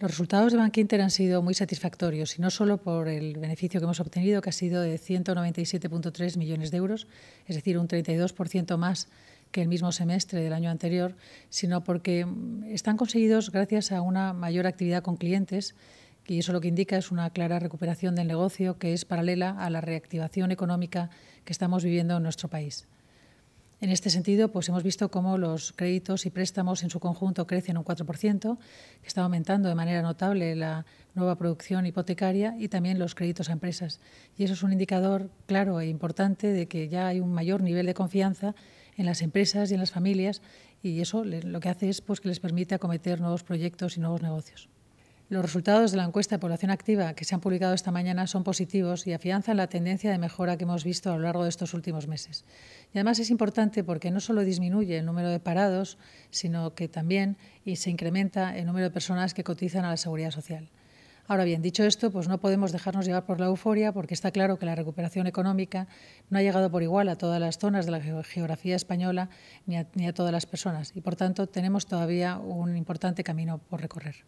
Los resultados de Bankinter han sido muy satisfactorios y no solo por el beneficio que hemos obtenido, que ha sido de 197.3 millones de euros, es decir, un 32% más que el mismo semestre del año anterior, sino porque están conseguidos gracias a una mayor actividad con clientes y eso lo que indica es una clara recuperación del negocio que es paralela a la reactivación económica que estamos viviendo en nuestro país. En este sentido, pues hemos visto cómo los créditos y préstamos en su conjunto crecen un 4%, que está aumentando de manera notable la nueva producción hipotecaria y también los créditos a empresas. Y eso es un indicador claro e importante de que ya hay un mayor nivel de confianza en las empresas y en las familias y eso lo que hace es pues, que les permite acometer nuevos proyectos y nuevos negocios. Los resultados de la encuesta de población activa que se han publicado esta mañana son positivos y afianzan la tendencia de mejora que hemos visto a lo largo de estos últimos meses. Y además es importante porque no solo disminuye el número de parados, sino que también y se incrementa el número de personas que cotizan a la seguridad social. Ahora bien, dicho esto, pues no podemos dejarnos llevar por la euforia porque está claro que la recuperación económica no ha llegado por igual a todas las zonas de la geografía española ni a todas las personas y por tanto tenemos todavía un importante camino por recorrer.